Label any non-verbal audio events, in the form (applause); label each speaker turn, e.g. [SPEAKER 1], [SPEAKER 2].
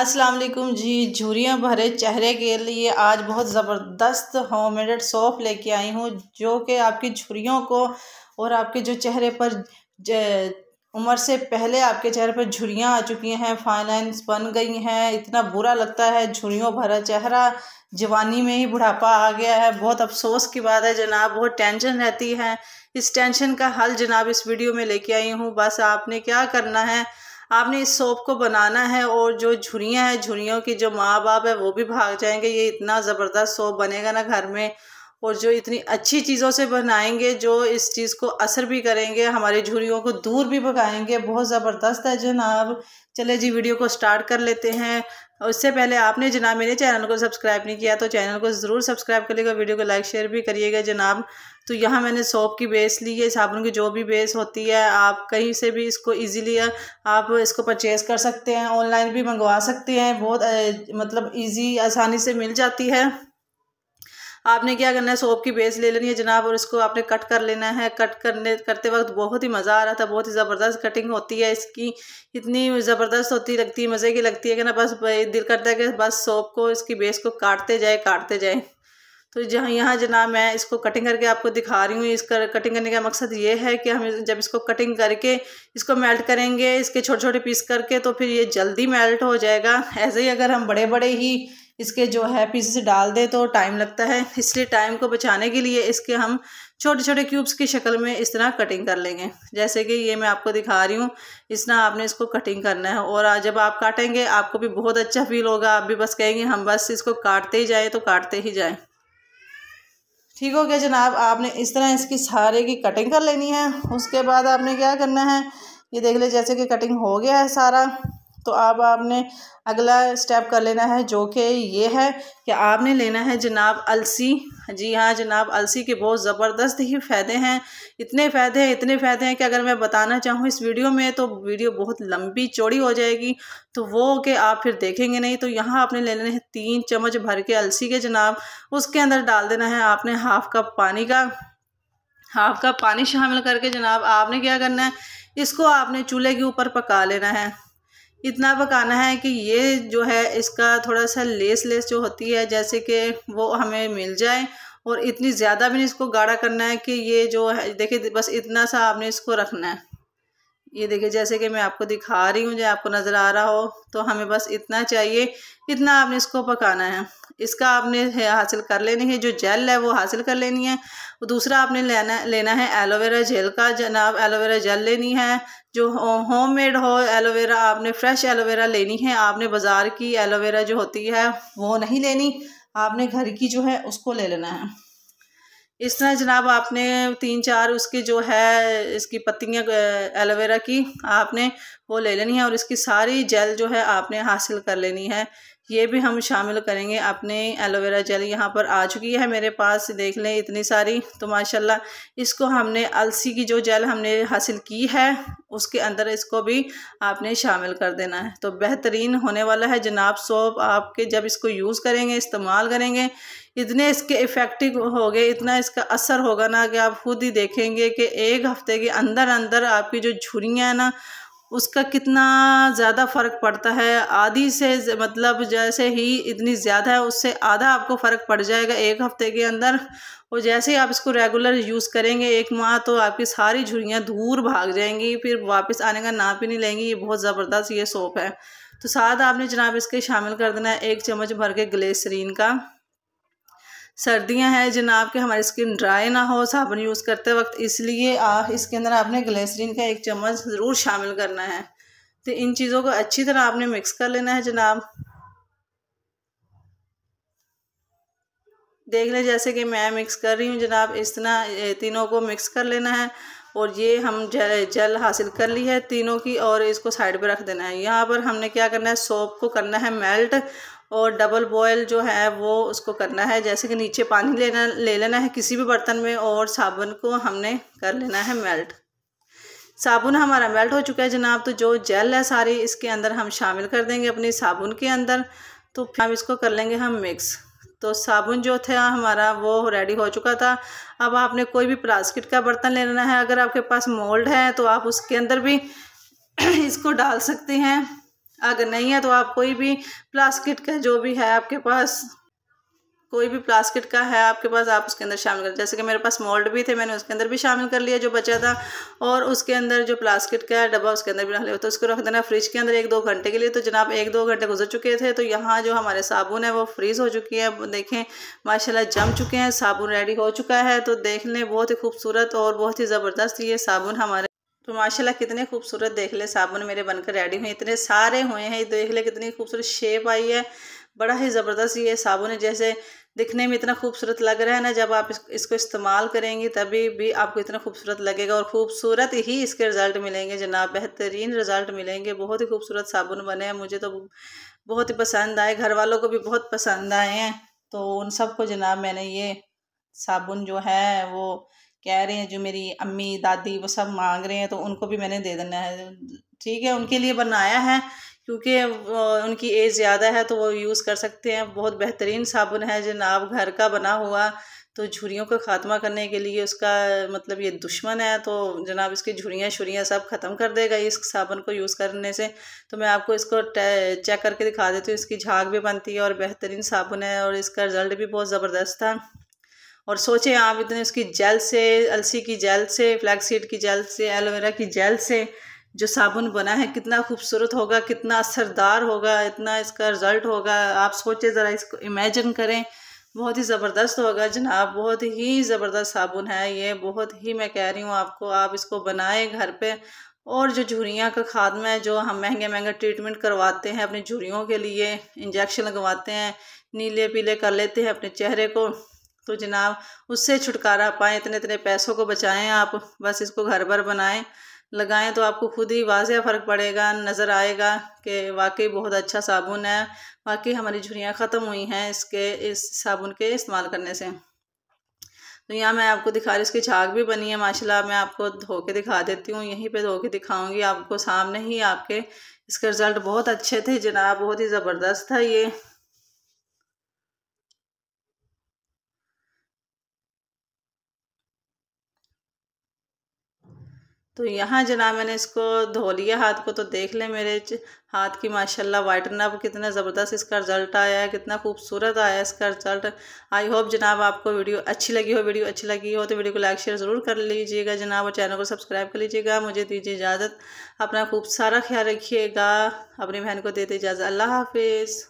[SPEAKER 1] अस्सलाम वालेकुम जी झुरियाँ भरे चेहरे के लिए आज बहुत ज़बरदस्त होम मेड सोप लेके आई हूँ जो कि आपकी झुरियों को और आपके जो चेहरे पर उम्र से पहले आपके चेहरे पर झुरियाँ आ चुकी हैं फाइनलाइन्स बन गई हैं इतना बुरा लगता है झुरियों भरा चेहरा जवानी में ही बुढ़ापा आ गया है बहुत अफसोस की बात है जनाब बहुत टेंशन रहती है इस टेंशन का हल जनाब इस वीडियो में लेके आई हूँ बस आपने क्या करना है आपने इस सोप को बनाना है और जो झुरियाँ हैं झुरियों की जो माँ बाप है वो भी भाग जाएंगे ये इतना ज़बरदस्त सोप बनेगा ना घर में और जो इतनी अच्छी चीज़ों से बनाएंगे जो इस चीज़ को असर भी करेंगे हमारे झुरियों को दूर भी भगाएंगे बहुत ज़बरदस्त है जनाब चले जी वीडियो को स्टार्ट कर लेते हैं उससे पहले आपने जनाब मेरे चैनल को सब्सक्राइब नहीं किया तो चैनल को ज़रूर सब्सक्राइब करिएगा वीडियो को लाइक शेयर भी करिएगा जनाब तो यहाँ मैंने सोप की बेस ली है साबुन की जो भी बेस होती है आप कहीं से भी इसको इजीली आप इसको परचेज़ कर सकते हैं ऑनलाइन भी मंगवा सकते हैं बहुत मतलब ईजी आसानी से मिल जाती है आपने क्या करना है सोप की बेस ले लेनी है जनाब और इसको आपने कट कर लेना है कट करने करते वक्त बहुत ही मज़ा आ रहा था बहुत ही ज़बरदस्त कटिंग होती है इसकी इतनी ज़बरदस्त होती लगती है मज़े की लगती है कि ना बस दिल करता है कि बस सोप को इसकी बेस को काटते जाए काटते जाए तो जहाँ यहाँ जनाब मैं इसको कटिंग करके आपको दिखा रही हूँ इसका कटिंग करने का मकसद ये है कि हम जब इसको कटिंग करके इसको मेल्ट करेंगे इसके छोटे छोटे पीस करके तो फिर ये जल्दी मेल्ट हो जाएगा ऐसे ही अगर हम बड़े बड़े ही इसके जो है पीसेस डाल दे तो टाइम लगता है इसलिए टाइम को बचाने के लिए इसके हम छोटे छोटे क्यूब्स की शक्ल में इस तरह कटिंग कर लेंगे जैसे कि ये मैं आपको दिखा रही हूँ इस तरह आपने इसको कटिंग करना है और जब आप काटेंगे आपको भी बहुत अच्छा फील होगा आप भी बस कहेंगे हम बस इसको काटते ही जाए तो काटते ही जाए ठीक हो गया जनाब आपने इस तरह इसकी सारे की कटिंग कर लेनी है उसके बाद आपने क्या करना है ये देख ले जैसे कि कटिंग हो गया है सारा तो अब आपने अगला स्टेप कर लेना है जो कि ये है कि आपने लेना है जनाब अलसी जी हाँ जनाब अलसी के बहुत ज़बरदस्त ही फ़ायदे हैं इतने फ़ायदे हैं इतने फ़ायदे हैं कि अगर मैं बताना चाहूँ इस वीडियो में तो वीडियो बहुत लंबी चौड़ी हो जाएगी तो वो कि आप फिर देखेंगे नहीं तो यहाँ आपने लेना है तीन चम्मच भर के अलसी के जनाब उसके अंदर डाल देना है आपने हाफ़ कप पानी का हाफ कप पानी शामिल करके जनाब आपने क्या करना है इसको आपने चूल्हे के ऊपर पका लेना है इतना पकाना है कि ये जो है इसका थोड़ा सा लेस लेस जो होती है जैसे कि वो हमें मिल जाए और इतनी ज़्यादा भी नहीं इसको गाढ़ा करना है कि ये जो है देखिए बस इतना सा आपने इसको रखना है ये देखिए जैसे कि मैं आपको दिखा रही हूँ जो आपको नज़र आ रहा हो तो हमें बस इतना चाहिए इतना आपने इसको पकाना है इसका आपने हासिल कर लेनी है जो जेल है वो हासिल कर लेनी है और दूसरा आपने लेना लेना है एलोवेरा जेल का जनाब एलोवेरा जेल लेनी है जो होम मेड हो एलोवेरा आपने फ्रेश एलोवेरा लेनी है आपने बाज़ार की एलोवेरा जो होती है वो नहीं लेनी आपने घर की जो है उसको ले लेना है इस तरह जनाब आपने तीन चार उसके जो है इसकी पत्तियाँ एलोवेरा की आपने वो ले लेनी है और इसकी सारी जेल जो है आपने हासिल कर लेनी है ये भी हम शामिल करेंगे अपने एलोवेरा जेल यहाँ पर आ चुकी है मेरे पास देख लें इतनी सारी तो माशाल्लाह इसको हमने अलसी की जो जेल हमने हासिल की है उसके अंदर इसको भी आपने शामिल कर देना है तो बेहतरीन होने वाला है जनाब सोप आपके जब इसको यूज़ करेंगे इस्तेमाल करेंगे इतने इसके इफ़ेक्टिव हो गए इतना इसका असर होगा ना कि आप खुद ही देखेंगे कि एक हफ्ते के अंदर अंदर आपकी जो झुरियाँ हैं ना उसका कितना ज़्यादा फ़र्क पड़ता है आधी से मतलब जैसे ही इतनी ज़्यादा है उससे आधा आपको फ़र्क पड़ जाएगा एक हफ़्ते के अंदर और जैसे ही आप इसको रेगुलर यूज़ करेंगे एक माह तो आपकी सारी झुरियाँ दूर भाग जाएंगी फिर वापस आने का नाप ही नहीं लेंगी ये बहुत ज़बरदस्त ये सोप है तो साथ आपने जनाब इसके शामिल कर देना है एक चम्मच भर के ग्लेसरीन का सर्दियां हैं जनाब के हमारी स्किन ड्राई ना हो साबुन यूज़ करते वक्त इसलिए आ, इसके अंदर आपने ग्लेसरीन का एक चम्मच ज़रूर शामिल करना है तो इन चीज़ों को अच्छी तरह आपने मिक्स कर लेना है जनाब देख लें जैसे कि मैं मिक्स कर रही हूँ जनाब इस तरह तीनों को मिक्स कर लेना है और ये हम जल जल हासिल कर ली है तीनों की और इसको साइड पर रख देना है यहाँ पर हमने क्या करना है सोप को करना है मेल्ट और डबल बॉयल जो है वो उसको करना है जैसे कि नीचे पानी लेना ले लेना है किसी भी बर्तन में और साबुन को हमने कर लेना है मेल्ट साबुन हमारा मेल्ट हो चुका है जनाब तो जो जेल है सारी इसके अंदर हम शामिल कर देंगे अपनी साबुन के अंदर तो हम इसको कर लेंगे हम मिक्स तो साबुन जो था हमारा वो रेडी हो चुका था अब आपने कोई भी प्लास्टिक का बर्तन लेना है अगर आपके पास मोल्ड है तो आप उसके अंदर भी (clears throat) इसको डाल सकते हैं अगर नहीं है तो आप कोई भी प्लास्टिक का जो भी है आपके पास कोई भी प्लास्टिक का है आपके पास आप उसके अंदर शामिल कर जैसे कि मेरे पास मोल्ड भी थे मैंने उसके अंदर भी शामिल कर लिया जो बचा था और उसके अंदर जो प्लास्टिक का डब्बा उसके अंदर भी रख लिया तो उसको रख देना फ्रिज के अंदर एक दो घंटे के लिए तो जनाब एक दो घंटे गुजर चुके थे तो यहाँ जो हमारे साबुन है वो फ्रीज़ हो चुकी है देखें माशाला जम चुके हैं साबुन रेडी हो चुका है तो देख लें बहुत ही खूबसूरत और बहुत ही ज़बरदस्त ये साबुन हमारे तो माशाल्लाह कितने खूबसूरत देख ले साबुन मेरे बनकर रेडी हुए इतने सारे हुए हैं देख ले कितनी खूबसूरत शेप आई है बड़ा ही ज़बरदस्त ये साबुन है जैसे दिखने में इतना खूबसूरत लग रहा है ना जब आप इस, इसको इस्तेमाल करेंगी तभी भी आपको इतना खूबसूरत लगेगा और खूबसूरत ही इसके रिज़ल्ट मिलेंगे जनाब बेहतरीन रिज़ल्ट मिलेंगे बहुत ही खूबसूरत साबुन बने हैं मुझे तो बहुत ही पसंद आए घर वालों को भी बहुत पसंद आए हैं तो उन सबको जनाब मैंने ये साबुन जो है वो कह रहे हैं जो मेरी अम्मी दादी वो सब मांग रहे हैं तो उनको भी मैंने दे देना है ठीक है उनके लिए बनाया है क्योंकि उनकी एज ज़्यादा है तो वो यूज़ कर सकते हैं बहुत बेहतरीन साबुन है जनाब घर का बना हुआ तो झुरियों का खात्मा करने के लिए उसका मतलब ये दुश्मन है तो जनाब इसकी झुरियाँ शुरियाँ सब ख़त्म कर देगा इस साबुन को यूज़ करने से तो मैं आपको इसको चेक करके दिखा देती हूँ इसकी झाग भी बनती है और बेहतरीन साबुन है और इसका रिज़ल्ट भी बहुत ज़बरदस्त था और सोचें आप इतने उसकी जेल से अलसी की जेल से फ्लैक्सीड की जेल से एलोवेरा की जेल से जो साबुन बना है कितना खूबसूरत होगा कितना असरदार होगा इतना इसका रिज़ल्ट होगा आप सोचें ज़रा इसको इमेजिन करें बहुत ही ज़बरदस्त होगा जनाब बहुत ही ज़बरदस्त साबुन है ये बहुत ही मैं कह रही हूँ आपको आप इसको बनाएं घर पे और जो झुरियाँ का खादमा है जो हम महंगे महंगे ट्रीटमेंट करवाते हैं अपनी झुरियों के लिए इंजेक्शन लगवाते हैं नीले पीले कर लेते हैं अपने चेहरे को तो जनाब उससे छुटकारा पाएँ इतने इतने पैसों को बचाएं आप बस इसको घर भर बनाएं लगाएं तो आपको खुद ही वाजह फ़र्क पड़ेगा नज़र आएगा कि वाकई बहुत अच्छा साबुन है वाकई हमारी झुरियाँ ख़त्म हुई हैं इसके इस साबुन के इस्तेमाल करने से तो यहाँ मैं आपको दिखा रही इसकी झाग भी बनी है माशाल्लाह मैं आपको धो के दिखा देती हूँ यहीं पे धो के दिखाऊंगी आपको सामने ही आपके इसके रिज़ल्ट बहुत अच्छे थे जनाब बहुत ही ज़बरदस्त था ये तो यहाँ जना मैंने इसको धो लिया हाथ को तो देख लें मेरे हाथ की माशाल्लाह वाइटन अब कितना ज़बरदस्त इसका रिज़ल्ट आया है कितना खूबसूरत आया है इसका रिज़ल्ट आई होप जनाब आपको वीडियो अच्छी लगी हो वीडियो अच्छी लगी हो तो वीडियो को लाइक शेयर ज़रूर कर लीजिएगा जनाब और चैनल को सब्सक्राइब कर लीजिएगा मुझे दीजिए इजाज़त अपना खूब सारा ख्याल रखिएगा अपनी बहन को देते इजाज़त अल्लाह हाफिज़